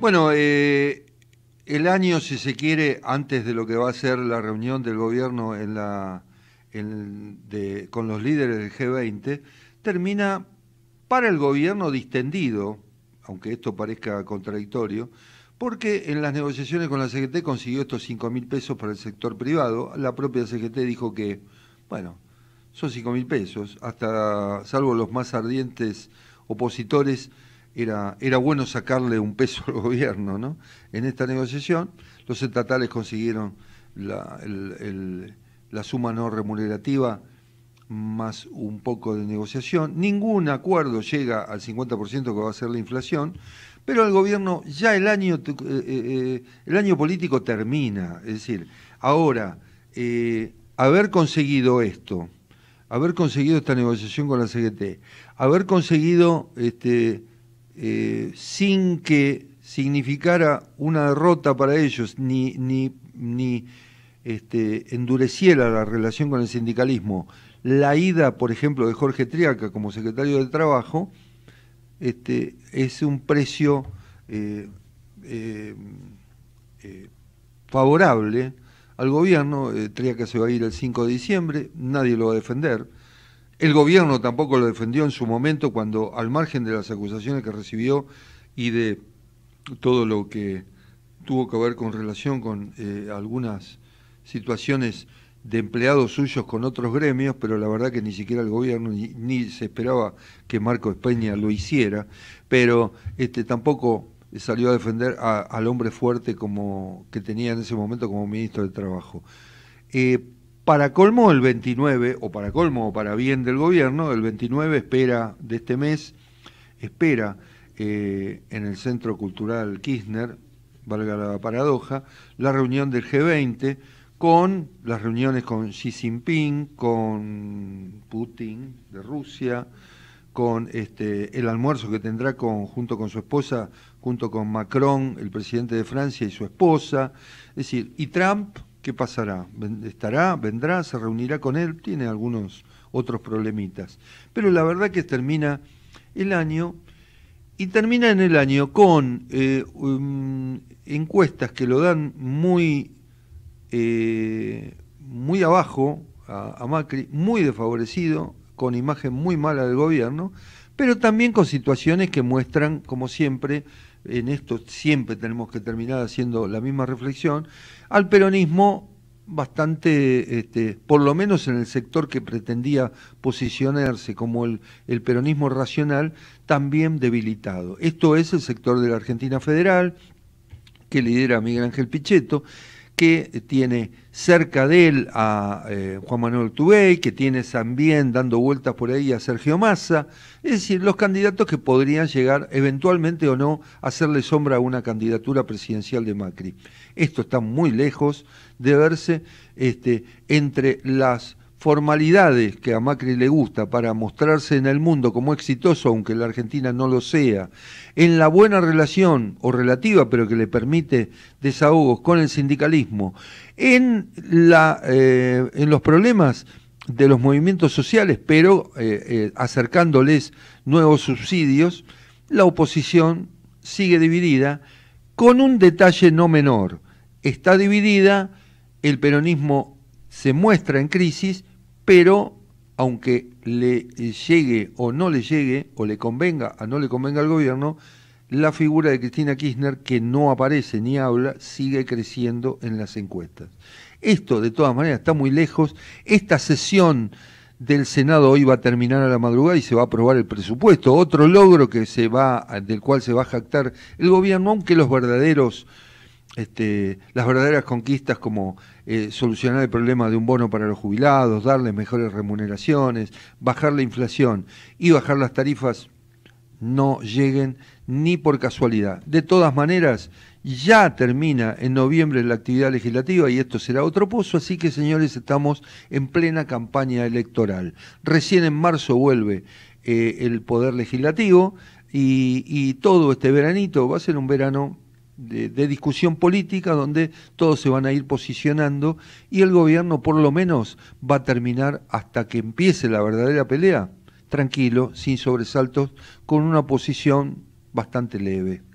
Bueno, eh, el año, si se quiere, antes de lo que va a ser la reunión del gobierno con los líderes del G20, termina para el gobierno distendido, aunque esto parezca contradictorio, porque en las negociaciones con la CGT consiguió estos 5.000 pesos para el sector privado. La propia CGT dijo que, bueno, son 5.000 pesos, hasta salvo los más ardientes opositores, era, bueno sacarle un peso al gobierno ¿no? en esta negociación. Los estatales consiguieron la, suma no remunerativa más un poco de negociación. Ningún acuerdo llega al 50% que va a ser la inflación, pero el gobierno ya el año, eh, eh, el año político termina. Es decir, ahora, eh, haber conseguido esto, haber conseguido esta negociación con la CGT, haber conseguido este, eh, sin que significara una derrota para ellos, ni, este, endureciera la relación con el sindicalismo, la ida, por ejemplo, de Jorge Triaca como secretario de Trabajo, este, es un precio eh, eh, favorable al gobierno. Triaca se va a ir el 5 de diciembre, nadie lo va a defender el gobierno tampoco lo defendió en su momento cuando, al margen de las acusaciones que recibió y de todo lo que tuvo que ver con relación con eh, algunas situaciones de empleados suyos con otros gremios, pero la verdad que ni siquiera el gobierno ni, se esperaba que Marco Espeña lo hiciera, pero este tampoco salió a defender al hombre fuerte como que tenía en ese momento como ministro de Trabajo. Eh, para colmo, el 29, o para colmo o para bien del gobierno, el 29 espera de este mes, espera eh, en el Centro Cultural Kirchner, valga la paradoja, la reunión del G20 con las reuniones con Xi Jinping, con Putin de Rusia, con este, el almuerzo que tendrá con, junto con su esposa, junto con Macron, el presidente de Francia y su esposa, es decir, y Trump ¿Qué pasará? ¿Estará? ¿Vendrá? ¿Se reunirá con él? Tiene algunos otros problemitas. Pero la verdad que termina el año y termina en el año con eh, um, encuestas que lo dan muy, eh, muy abajo a Macri, muy desfavorecido, con imagen muy mala del gobierno, pero también con situaciones que muestran, como siempre, en esto siempre tenemos que terminar haciendo la misma reflexión, al peronismo bastante, este, por lo menos en el sector que pretendía posicionarse como el, el, peronismo racional, también debilitado. Esto es el sector de la Argentina Federal, que lidera Miguel Ángel Pichetto, que tiene cerca de él a eh, Juan Manuel Tubey, que tiene también dando vueltas por ahí a Sergio Massa, es decir, los candidatos que podrían llegar eventualmente o no a hacerle sombra a una candidatura presidencial de Macri. Esto está muy lejos de verse este, entre las formalidades que a Macri le gusta para mostrarse en el mundo como exitoso, aunque la Argentina no lo sea, en la buena relación o relativa, pero que le permite desahogos con el sindicalismo, en, la, eh, en los problemas de los movimientos sociales, pero eh, eh, acercándoles nuevos subsidios, la oposición sigue dividida con un detalle no menor. Está dividida, el peronismo se muestra en crisis, pero aunque le llegue o no le llegue, o le convenga o no le convenga al gobierno, la figura de Cristina Kirchner, que no aparece ni habla, sigue creciendo en las encuestas. Esto, de todas maneras, está muy lejos. Esta sesión del Senado hoy va a terminar a la madrugada y se va a aprobar el presupuesto. Otro logro que se va, del cual se va a jactar el gobierno, aunque los verdaderos este, las verdaderas conquistas como eh, solucionar el problema de un bono para los jubilados, darles mejores remuneraciones, bajar la inflación y bajar las tarifas, no lleguen ni por casualidad. De todas maneras, ya termina en noviembre la actividad legislativa y esto será otro pozo, así que señores, estamos en plena campaña electoral. Recién en marzo vuelve eh, el Poder Legislativo y todo este veranito va a ser un verano de, discusión política donde todos se van a ir posicionando y el gobierno por lo menos va a terminar hasta que empiece la verdadera pelea, tranquilo, sin sobresaltos, con una posición bastante leve.